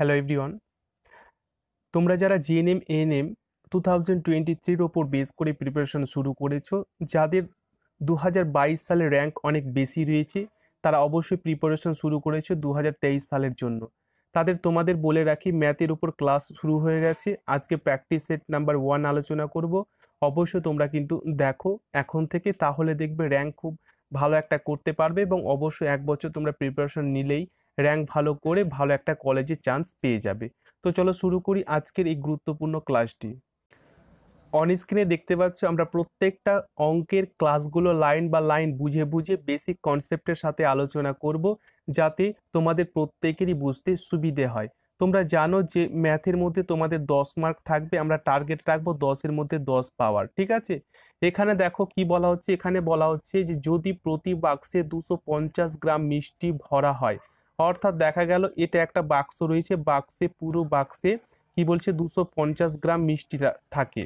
Hello everyone তোমরা যারা GNM ANM two thousand twenty থ্রির ওপর বেস করে প্রিপারেশন শুরু করেছো যাদের দু হাজার বাইশ সালে র্যাঙ্ক অনেক বেশি রয়েছে তারা অবশ্যই প্রিপারেশন শুরু করেছে দু হাজার তেইশ সালের জন্য তাদের তোমাদের বলে রাখি ম্যাথের উপর ক্লাস শুরু হয়ে গেছে আজকে প্র্যাকটিস সেট নাম্বার ওয়ান আলোচনা করব অবশ্যই তোমরা কিন্তু দেখো এখন থেকে তাহলে দেখবে র্যাঙ্ক খুব ভালো একটা করতে পারবে এবং অবশ্যই এক বছর তোমরা প্রিপারেশন নিলেই র্যাঙ্ক ভালো করে ভালো একটা কলেজে চান্স পেয়ে যাবে তো চলো শুরু করি আজকের এই গুরুত্বপূর্ণ ক্লাসটি অন স্ক্রিনে দেখতে পাচ্ছ আমরা প্রত্যেকটা অঙ্কের ক্লাসগুলো লাইন বা লাইন বুঝে বুঝে বেসিক কনসেপ্টের সাথে আলোচনা করব যাতে তোমাদের প্রত্যেকেরই বুঝতে সুবিধে হয় তোমরা জানো যে ম্যাথের মধ্যে তোমাদের দশ মার্ক থাকবে আমরা টার্গেট রাখবো দশের মধ্যে দশ পাওয়ার ঠিক আছে এখানে দেখো কি বলা হচ্ছে এখানে বলা হচ্ছে যে যদি প্রতি বাক্সে দুশো গ্রাম মিষ্টি ভরা হয় অর্থাৎ দেখা গেল এটা একটা বাক্স রয়েছে বাক্সে পুরো বাক্সে কি বলছে দুশো গ্রাম মিষ্টি থাকে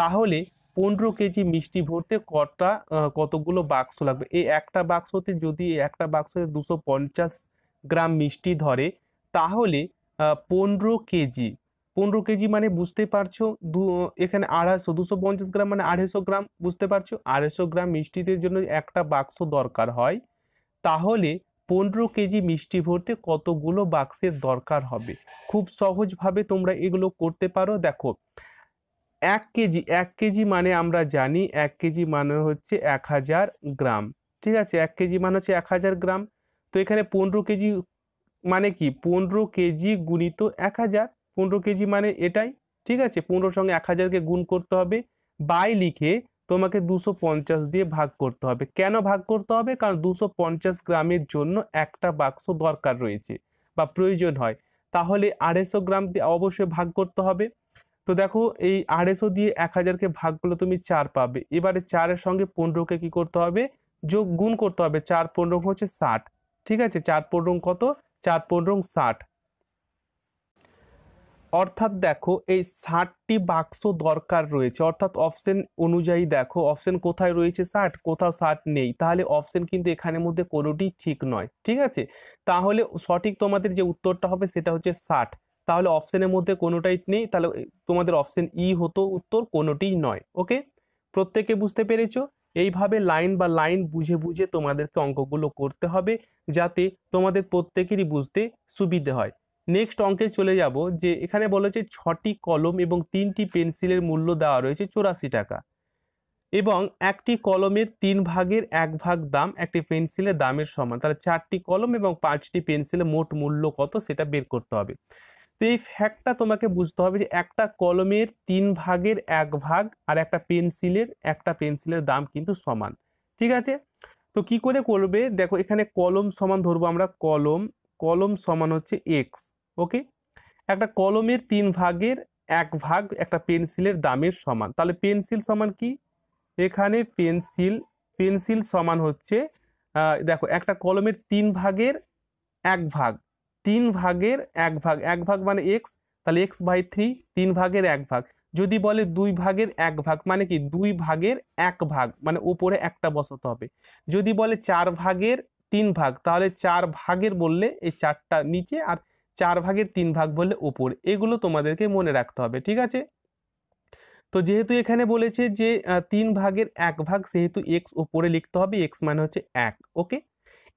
তাহলে পনেরো কেজি মিষ্টি ভরতে কটা কতগুলো বাক্স লাগবে এই একটা বাক্সতে যদি একটা বাক্সতে দুশো গ্রাম মিষ্টি ধরে তাহলে পনেরো কেজি পনেরো কেজি মানে বুঝতে পারছো দু এখানে আড়াইশো দুশো পঞ্চাশ গ্রাম মানে আড়াইশো গ্রাম বুঝতে পারছো আড়াইশো গ্রাম মিষ্টিদের জন্য একটা বাক্স দরকার হয় তাহলে পনেরো কেজি মিষ্টি ভরতে কতগুলো বাক্সের দরকার হবে খুব সহজভাবে তোমরা এগুলো করতে পারো দেখো এক কেজি এক কেজি মানে আমরা জানি এক কেজি মানে হচ্ছে এক হাজার গ্রাম ঠিক আছে এক কেজি মানে হচ্ছে এক হাজার গ্রাম তো এখানে পনেরো কেজি মানে কি পনেরো কেজি গুণিত এক হাজার পনেরো কেজি মানে এটাই ঠিক আছে পনেরোর সঙ্গে এক হাজারকে গুণ করতে হবে বাই লিখে তোমাকে দুশো পঞ্চাশ দিয়ে ভাগ করতে হবে কেন ভাগ করতে হবে কারণ দুশো পঞ্চাশ গ্রামের জন্য একটা বাক্স দরকার রয়েছে বা প্রয়োজন হয় তাহলে আড়াইশো গ্রাম দিয়ে অবশ্যই ভাগ করতে হবে তো দেখো এই আড়াইশো দিয়ে এক হাজারকে ভাগ করলে তুমি চার পাবে এবারে চারের সঙ্গে পনেরোকে কি করতে হবে যোগ গুণ করতে হবে চার পনেরো হচ্ছে ষাট ঠিক আছে চার পনেরো কত চার পনেরো ষাট অর্থাৎ দেখো এই ষাটটি বাক্স দরকার রয়েছে অর্থাৎ অপশন অনুযায়ী দেখো অপশন কোথায় রয়েছে ষাট কোথাও ষাট নেই তাহলে অপশন কিন্তু এখানের মধ্যে কোনোটি ঠিক নয় ঠিক আছে তাহলে সঠিক তোমাদের যে উত্তরটা হবে সেটা হচ্ছে ষাট তাহলে অপশনের মধ্যে কোনোটাই নেই তাহলে তোমাদের অপশন ই e হতো উত্তর কোনোটিই নয় ওকে প্রত্যেকে বুঝতে পেরেছো এইভাবে লাইন বা লাইন বুঝে বুঝে তোমাদেরকে অঙ্কগুলো করতে হবে যাতে তোমাদের প্রত্যেকেরই বুঝতে সুবিধে হয় নেক্সট অঙ্কে চলে যাব যে এখানে বলেছে ছটি কলম এবং তিনটি পেন্সিলের মূল্য দেওয়া রয়েছে চৌরাশি টাকা এবং একটি কলমের তিন ভাগের এক ভাগ দাম একটি পেন্সিলের দামের সমান তাহলে চারটি কলম এবং পাঁচটি পেন্সিলের মোট মূল্য কত সেটা বের করতে হবে তো এই ফ্যাক্টটা তোমাকে বুঝতে হবে যে একটা কলমের তিন ভাগের এক ভাগ আর একটা পেন্সিলের একটা পেন্সিলের দাম কিন্তু সমান ঠিক আছে তো কি করে করবে দেখো এখানে কলম সমান ধরবো আমরা কলম কলম সমান হচ্ছে এক্স ওকে একটা কলমের তিন ভাগের এক ভাগ একটা পেন্সিলের দামের সমান তাহলে পেন্সিল সমান কি এখানে পেন্সিল পেন্সিল সমান হচ্ছে দেখো একটা কলমের তিন ভাগের এক ভাগ তিন ভাগের এক ভাগ এক ভাগ মানে এক্স তাহলে এক্স বাই থ্রি তিন ভাগের এক ভাগ যদি বলে দুই ভাগের এক ভাগ মানে কি দুই ভাগের এক ভাগ মানে ওপরে একটা বসাতে হবে যদি বলে চার ভাগের তিন ভাগ তাহলে চার ভাগের বললে এই চারটা নিচে আর চার ভাগের তিন ভাগ বললে ওপর এগুলো তোমাদেরকে মনে রাখতে হবে ঠিক আছে তো যেহেতু এখানে বলেছে যে তিন ভাগের এক ভাগ সেহেতু এক্স ওপরে লিখতে হবে এক্স মানে হচ্ছে এক ওকে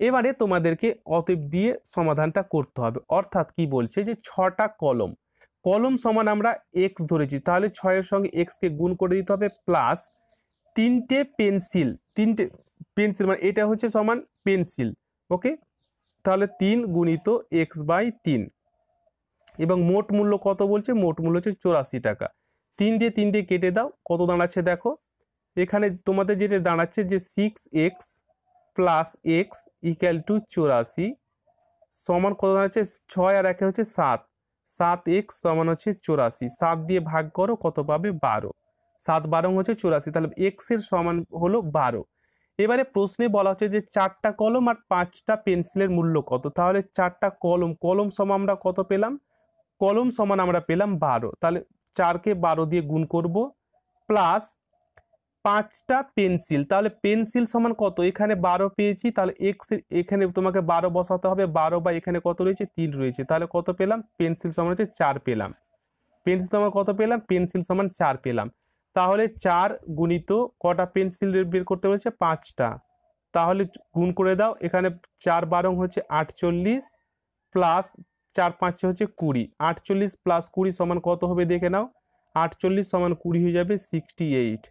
এবারে তোমাদেরকে অতীব দিয়ে সমাধানটা করতে হবে অর্থাৎ কি বলছে যে ছটা কলম কলম সমান আমরা এক্স ধরেছি তাহলে ছয়ের সঙ্গে এক্সকে গুণ করে দিতে হবে প্লাস তিনটে পেন্সিল তিনটে পেন্সিল মানে এটা হচ্ছে সমান পেন্সিল ওকে তাহলে তিন গুণিত এক্স বাই তিন এবং মোট মূল্য কত বলছে মোট মূল্য হচ্ছে চৌরাশি টাকা তিন দিয়ে তিন দিয়ে কেটে দাও কত দাঁড়াচ্ছে দেখো এখানে তোমাদের যেটা দাঁড়াচ্ছে যে six x plus x equal to চৌরাশি সমান কত দাঁড়াচ্ছে ছয় আর একের হচ্ছে সাত সাত এক্স সমান হচ্ছে চৌরাশি সাত দিয়ে ভাগ করো কত পাবে বারো সাত বারো হচ্ছে চৌরাশি তাহলে এক্সের সমান হলো বারো এবারে প্রশ্নে বলা হচ্ছে যে চারটা কলম আর পাঁচটা পেন্সিলের মূল্য কত তাহলে চারটা কলম কলম সমান আমরা কত পেলাম কলম সমান আমরা পেলাম বারো তাহলে চারকে বারো দিয়ে গুণ করব প্লাস পাঁচটা পেন্সিল তাহলে পেন্সিল সমান কত এখানে বারো পেয়েছি তাহলে এক্স এখানে তোমাকে বারো বসাতে হবে বারো বা এখানে কত রয়েছে তিন রয়েছে তাহলে কত পেলাম পেন্সিল সমান হচ্ছে চার পেলাম পেন্সিল সমান কত পেলাম পেন্সিল সমান চার পেলাম তাহলে চার গুণিত কটা পেন্সিল বের করতে বলেছে পাঁচটা তাহলে গুণ করে দাও এখানে চার বারং হচ্ছে আটচল্লিশ প্লাস চার পাঁচ হচ্ছে কুড়ি আটচল্লিশ প্লাস কুড়ি সমান কত হবে দেখে নাও আটচল্লিশ সমান কুড়ি হয়ে যাবে সিক্সটি এইট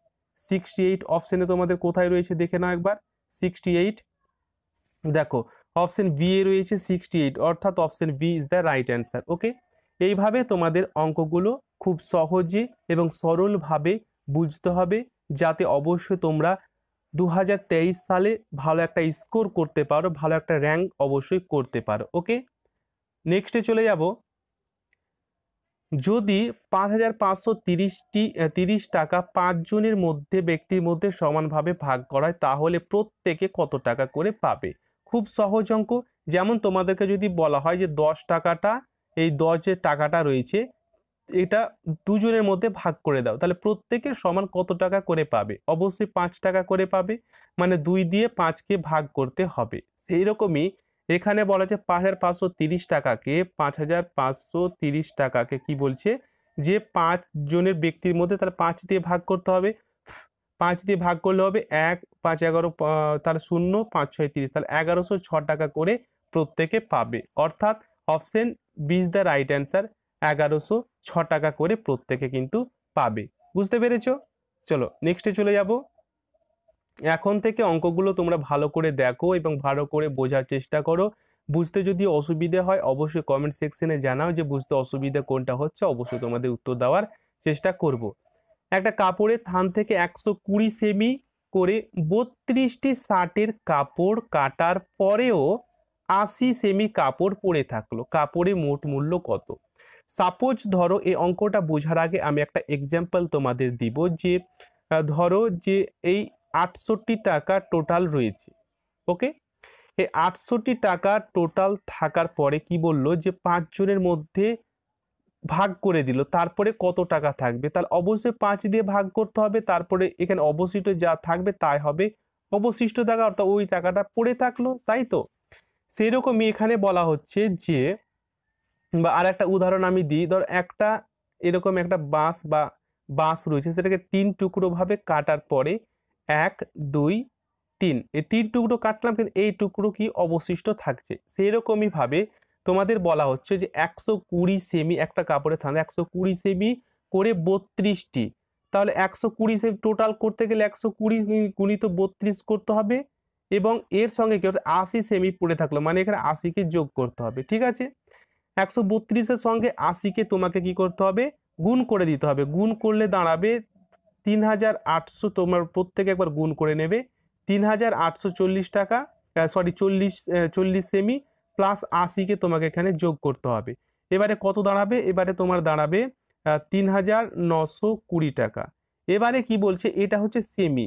সিক্সটি এইট অপশানে তোমাদের কোথায় রয়েছে দেখে নাও একবার সিক্সটি এইট দেখো অপশান বি এ রয়েছে সিক্সটি এইট অর্থাৎ option B is the right answer okay এইভাবে তোমাদের অঙ্কগুলো খুব সহজে এবং সরলভাবে বুঝতে হবে যাতে অবশ্যই তোমরা দু সালে ভালো একটা স্কোর করতে পারো ভালো একটা র্যাঙ্ক অবশ্যই করতে পারো ওকে নেক্সটে চলে যাব যদি পাঁচ হাজার পাঁচশো তিরিশটি তিরিশ টাকা পাঁচজনের মধ্যে ব্যক্তির মধ্যে সমানভাবে ভাগ করা হয় তাহলে প্রত্যেকে কত টাকা করে পাবে খুব সহজ অঙ্ক যেমন তোমাদেরকে যদি বলা হয় যে দশ টাকাটা এই দশ টাকাটা রয়েছে এটা দুজনের মধ্যে ভাগ করে দাও তাহলে প্রত্যেকে সমান কত টাকা করে পাবে অবশ্যই পাঁচ টাকা করে পাবে মানে দুই দিয়ে পাঁচকে ভাগ করতে হবে সেই রকমই এখানে বলা যে পাঁচ হাজার পাঁচশো তিরিশ টাকাকে পাঁচ হাজার পাঁচশো তিরিশ টাকাকে কি বলছে যে পাঁচ জনের ব্যক্তির মধ্যে তাহলে পাঁচ দিয়ে ভাগ করতে হবে পাঁচ দিয়ে ভাগ করলে হবে এক পাঁচ এগারো তাহলে শূন্য পাঁচ ছয় তিরিশ তাহলে এগারোশো ছ টাকা করে প্রত্যেকে পাবে অর্থাৎ অপশন বিজ দ্য রাইট অ্যান্সার এগারোশো ছ টাকা করে প্রত্যেকে কিন্তু পাবে বুঝতে পেরেছ চলো নেক্সটে চলে যাব এখন থেকে অঙ্কগুলো তোমরা ভালো করে দেখো এবং ভালো করে বোঝার চেষ্টা করো বুঝতে যদি অসুবিধে হয় অবশ্যই কমেন্ট সেকশনে জানাও যে বুঝতে অসুবিধা কোনটা হচ্ছে অবশ্যই তোমাদের উত্তর দেওয়ার চেষ্টা করব। একটা কাপড়ের থান থেকে একশো কুড়ি সেমি করে বত্রিশটি শার্টের কাপড় কাটার পরেও আশি সেমি কাপড় পরে থাকলো কাপড়ে মোট মূল্য কত সাপোজ ধরো এই অঙ্কটা বোঝার আগে আমি একটা এক্সাম্পল তোমাদের দিব যে ধরো যে এই আটষট্টি টাকা টোটাল রয়েছে ওকে এই আটষট্টি টাকা টোটাল থাকার পরে কি বলল যে পাঁচজনের মধ্যে ভাগ করে দিল তারপরে কত টাকা থাকবে তাহলে অবশ্যই পাঁচ দিয়ে ভাগ করতে হবে তারপরে এখানে অবশিষ্ট যা থাকবে তাই হবে অবশিষ্ট টাকা অর্থাৎ ওই টাকাটা পড়ে থাকলো তাই তো সেরকমই এখানে বলা হচ্ছে যে বা আর একটা উদাহরণ আমি দিই ধর একটা এরকম একটা বাঁশ বা বাঁশ রয়েছে সেটাকে তিন টুকরোভাবে কাটার পরে এক দুই তিন এই তিন টুকরো কাটলাম কিন্তু এই টুকরো কি অবশিষ্ট থাকছে সেই রকমইভাবে তোমাদের বলা হচ্ছে যে একশো কুড়ি সেমি একটা কাপড়ে থাকবে একশো কুড়ি সেমি করে বত্রিশটি তাহলে একশো কুড়ি সেমি টোটাল করতে গেলে একশো কুড়ি গুণিত বত্রিশ করতে হবে এবং এর সঙ্গে কি হচ্ছে আশি সেমি পড়ে থাকলো মানে এখানে আশিকে যোগ করতে হবে ঠিক আছে একশো বত্রিশের সঙ্গে আশিকে তোমাকে কি করতে হবে গুণ করে দিতে হবে গুণ করলে দাঁড়াবে তিন হাজার আটশো তোমার প্রত্যেকে একবার গুণ করে নেবে তিন হাজার আটশো চল্লিশ টাকা সরি চল্লিশ চল্লিশ সেমি প্লাস আশিকে তোমাকে এখানে যোগ করতে হবে এবারে কত দাঁড়াবে এবারে তোমার দাঁড়াবে তিন হাজার নশো কুড়ি টাকা এবারে কি বলছে এটা হচ্ছে সেমি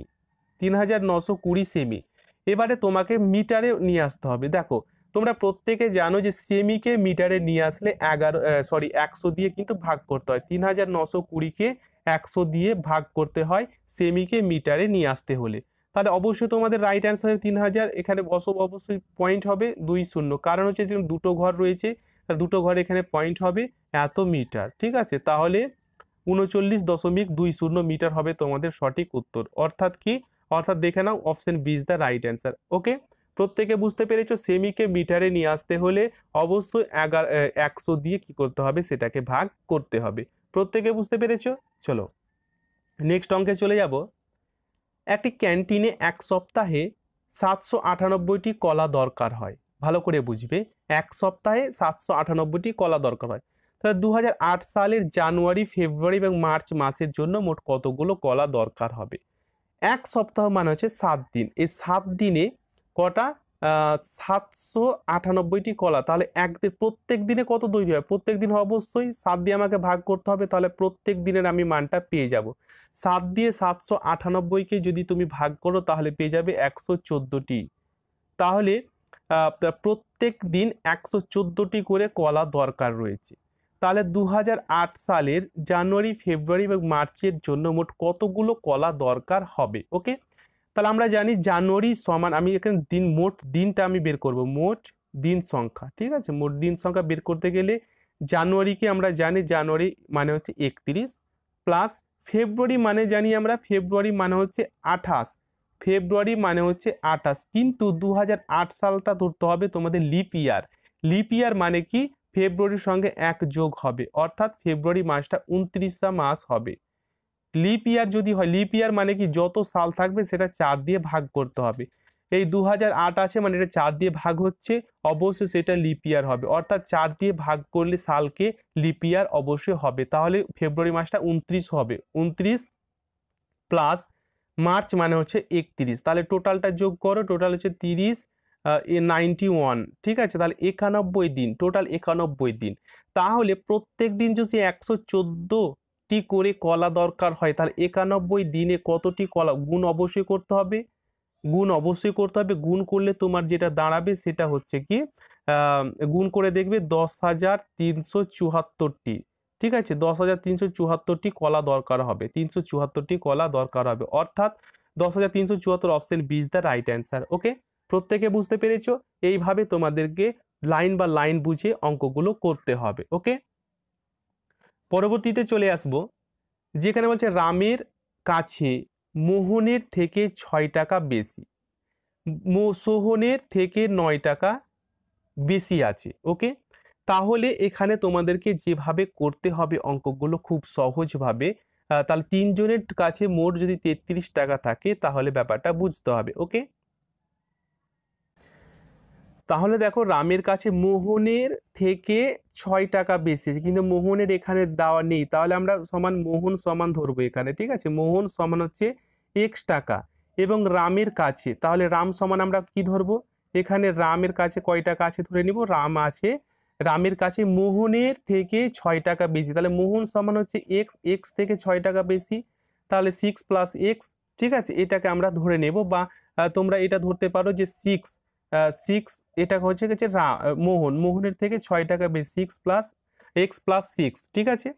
তিন হাজার নশো কুড়ি সেমি এবারে তোমাকে মিটারে নিয়ে আসতে হবে দেখো তোমরা প্রত্যেকে জানো যে সেমিকে মিটারে নিয়ে আসলে এগারো সরি একশো দিয়ে কিন্তু ভাগ করতে হয় তিন হাজার নশো কুড়িকে একশো দিয়ে ভাগ করতে হয় সেমিকে মিটারে নিয়ে আসতে হলে তাহলে অবশ্যই তোমাদের রাইট অ্যান্সারে তিন হাজার এখানে বসব অবশ্যই পয়েন্ট হবে দুই শূন্য কারণ হচ্ছে যেমন দুটো ঘর রয়েছে দুটো ঘরে এখানে পয়েন্ট হবে এত মিটার ঠিক আছে তাহলে উনচল্লিশ দশমিক দুই শূন্য মিটার হবে তোমাদের সঠিক উত্তর অর্থাৎ কি অর্থাৎ দেখে নাও option B is the right answer okay প্রত্যেকে বুঝতে পেরেছ সেমিকে মিটারে নিয়ে আসতে হলে অবশ্যই এগারো একশো দিয়ে কি করতে হবে সেটাকে ভাগ করতে হবে প্রত্যেকে বুঝতে পেরেছ চলো নেক্সট অঙ্কে চলে যাব একটি ক্যান্টিনে এক সপ্তাহে সাতশো আটানব্বইটি কলা দরকার হয় ভালো করে বুঝবে এক সপ্তাহে সাতশো আটানব্বইটি কলা দরকার হয় তাহলে দু সালের জানুয়ারি ফেব্রুয়ারি এবং মার্চ মাসের জন্য মোট কতগুলো কলা দরকার হবে এক সপ্তাহ মানে হচ্ছে সাত দিন এই সাত দিনে কটা সাতশো আটানব্বইটি কলা তাহলে একদিন প্রত্যেক দিনে কত তৈরি হয় প্রত্যেক দিন অবশ্যই সাত দিয়ে আমাকে ভাগ করতে হবে তাহলে প্রত্যেক দিনের আমি মানটা পেয়ে যাব সাত দিয়ে সাতশো আটানব্বইকে যদি তুমি ভাগ করো তাহলে পেয়ে যাবে একশো চোদ্দোটি তাহলে প্রত্যেক দিন একশো চোদ্দোটি করে কলা দরকার রয়েছে তাহলে দু সালের জানুয়ারি ফেব্রুয়ারি এবং মার্চের জন্য মোট কতগুলো কলা দরকার হবে ওকে তাহলে আমরা জানি জানুয়ারি সমান আমি এখানে দিন মোট দিনটা আমি বের করব মোট দিন সংখ্যা ঠিক আছে মোট দিন সংখ্যা বের করতে গেলে জানুয়ারিকে আমরা জানি জানুয়ারি মানে হচ্ছে একত্রিশ প্লাস ফেব্রুয়ারি মানে জানি আমরা ফেব্রুয়ারি মানে হচ্ছে আঠাশ ফেব্রুয়ারি মানে হচ্ছে আঠাশ কিন্তু দু সালটা ধরতে হবে তোমাদের লিপ ইয়ার লিপ ইয়ার মানে কি ফেব্রুয়ারির সঙ্গে এক যোগ হবে অর্থাৎ ফেব্রুয়ারি মাসটা উনত্রিশটা মাস হবে লিপ ইয়ার যদি হয় লিপ ইয়ার মানে কি যত সাল থাকবে সেটা চার দিয়ে ভাগ করতে হবে এই দু আছে মানে এটা চার দিয়ে ভাগ হচ্ছে অবশ্যই সেটা লিপ ইয়ার হবে অর্থাৎ চার দিয়ে ভাগ করলে সালকে লিপ ইয়ার অবশ্যই হবে তাহলে ফেব্রুয়ারি মাসটা উনত্রিশ হবে উনত্রিশ প্লাস মার্চ মানে হচ্ছে একত্রিশ তাহলে টোটালটা যোগ করো টোটাল হচ্ছে তিরিশ নাইনটি ওয়ান ঠিক আছে তাহলে একানব্বই দিন টোটাল একানব্বই দিন তাহলে প্রত্যেক দিন যদি একশো চোদ্দো একটি করে কলা দরকার হয় তাহলে একানব্বই দিনে কতটি কলা গুণ অবশ্যই করতে হবে গুণ অবশ্যই করতে হবে গুণ করলে তোমার যেটা দাঁড়াবে সেটা হচ্ছে কি গুণ করে দেখবে দশ হাজার তিনশো চুহাত্তরটি ঠিক আছে দশ হাজার তিনশো চুহাত্তরটি কলা দরকার হবে তিনশো চুহাত্তরটি কলা দরকার হবে অর্থাৎ দশ হাজার তিনশো চুয়াত্তর অপশন বিজ দ্য রাইট অ্যান্সার ওকে প্রত্যেকে বুঝতে পেরেছ এইভাবে তোমাদেরকে লাইন বা লাইন বুঝে অঙ্কগুলো করতে হবে ওকে পরবর্তীতে চলে আসব যেখানে বলছে রামের কাছে মোহনের থেকে ছয় টাকা বেশি সোহনের থেকে নয় টাকা বেশি আছে ওকে তাহলে এখানে তোমাদেরকে যেভাবে করতে হবে অঙ্কগুলো খুব সহজভাবে তাহলে তিনজনের কাছে মোট যদি তেত্রিশ টাকা থাকে তাহলে ব্যাপারটা বুঝতে হবে ওকে তাহলে দেখো রামের কাছে মোহনের থেকে ছয় টাকা বেশি কিন্তু মোহনের এখানে দেওয়া নেই তাহলে আমরা সমান মোহন সমান ধরবো এখানে ঠিক আছে মোহন সমান হচ্ছে এক্স টাকা এবং রামের কাছে তাহলে রাম সমান আমরা কি ধরবো এখানে রামের কাছে কয় টাকা আছে ধরে নিব রাম আছে রামের কাছে মোহনের থেকে ছয় টাকা বেশি তাহলে মোহন সমান হচ্ছে এক্স এক্স থেকে ছয় টাকা বেশি তাহলে সিক্স প্লাস এক্স ঠিক আছে এটাকে আমরা ধরে নেব বা তোমরা এটা ধরতে পারো যে সিক্স সিক্স এটা হচ্ছে গেছে মোহন মোহনের থেকে ছয় টাকা বেশি six plus x plus six ঠিক আছে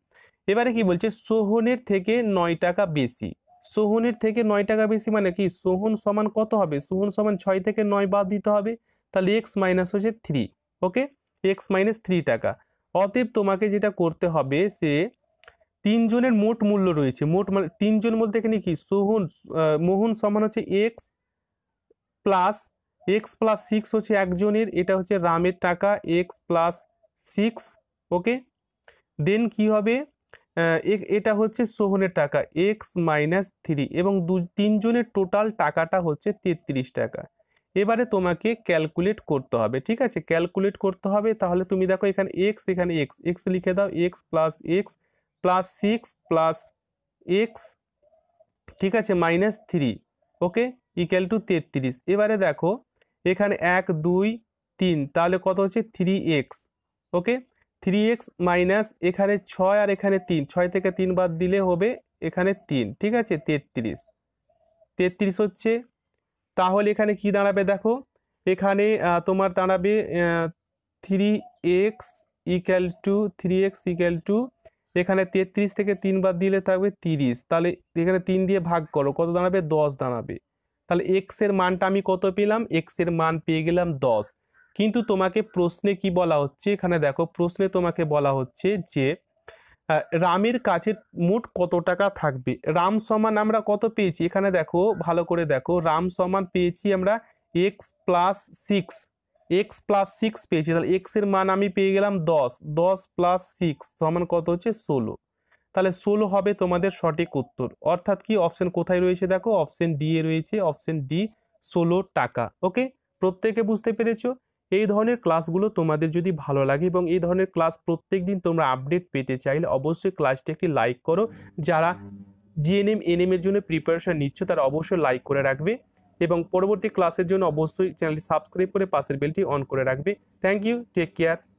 এবারে কি বলছে সোহনের থেকে নয় টাকা বেশি সোহনের থেকে নয় টাকা বেশি মানে কি সোহন সমান কত হবে সোহন সমান ছয় থেকে নয় বাদ দিতে হবে তাহলে এক্স মাইনাস হচ্ছে three okay x minus three টাকা অতএব তোমাকে যেটা করতে হবে সে তিনজনের মোট মূল্য রয়েছে মোট মানে তিনজন বলতে এখানে কি সোহন মোহন সমান হচ্ছে x plus x plus six হচ্ছে একজনের এটা হচ্ছে রামের টাকা x plus six okay then কি হবে এটা হচ্ছে সোহনের টাকা এক্স মাইনাস থ্রি এবং দু তিনজনের টোটাল টাকাটা হচ্ছে তেত্রিশ টাকা এবারে তোমাকে ক্যালকুলেট করতে হবে ঠিক আছে ক্যালকুলেট করতে হবে তাহলে তুমি দেখো এখানে এক্স এখানে এক্স এক্স লিখে দাও x plus x plus six plus x ঠিক আছে minus three okay equal to তেত্রিশ এবারে দেখো এখানে এক দুই তিন তাহলে কত হচ্ছে three x okay three x minus এখানে ছয় আর এখানে তিন ছয় থেকে তিন বাদ দিলে হবে এখানে তিন ঠিক আছে তেত্রিশ তেত্রিশ হচ্ছে তাহলে এখানে কি দাঁড়াবে দেখো এখানে তোমার দাঁড়াবে three x equal to three x equal to এখানে তেত্রিশ থেকে তিন বাদ দিলে থাকবে তিরিশ তাহলে এখানে তিন দিয়ে ভাগ করো কত দাঁড়াবে দশ দাঁড়াবে তাহলে এক্সের মানটা আমি কত পেলাম এক্সের মান পেয়ে গেলাম দশ কিন্তু তোমাকে প্রশ্নে কি বলা হচ্ছে এখানে দেখো প্রশ্নে তোমাকে বলা হচ্ছে যে রামের কাছে মোট কত টাকা থাকবে রাম সমান আমরা কত পেয়েছি এখানে দেখো ভালো করে দেখো রাম সমান পেয়েছি আমরা x plus six x plus six পেয়েছি তাহলে এক্সের মান আমি পেয়ে গেলাম দশ দশ প্লাস সিক্স সমান কত হচ্ছে ষোলো তাহলে ষোলো হবে তোমাদের সঠিক উত্তর অর্থাৎ কি অপশন কোথায় রয়েছে দেখো অপশন ডি এ রয়েছে অপশন ডি ষোলো টাকা ওকে প্রত্যেকে বুঝতে পেরেছো এই ধরনের ক্লাসগুলো তোমাদের যদি ভালো লাগে এবং এই ধরনের ক্লাস প্রত্যেক দিন তোমরা আপডেট পেতে চাইলে অবশ্যই ক্লাসটি একটি লাইক করো যারা জিএনএম এনএম এর জন্য প্রিপারেশন নিচ্ছ তারা অবশ্যই লাইক করে রাখবে এবং পরবর্তী ক্লাসের জন্য অবশ্যই চ্যানেলটি সাবস্ক্রাইব করে পাশের বেলটি অন করে রাখবে থ্যাংক ইউ টেক কেয়ার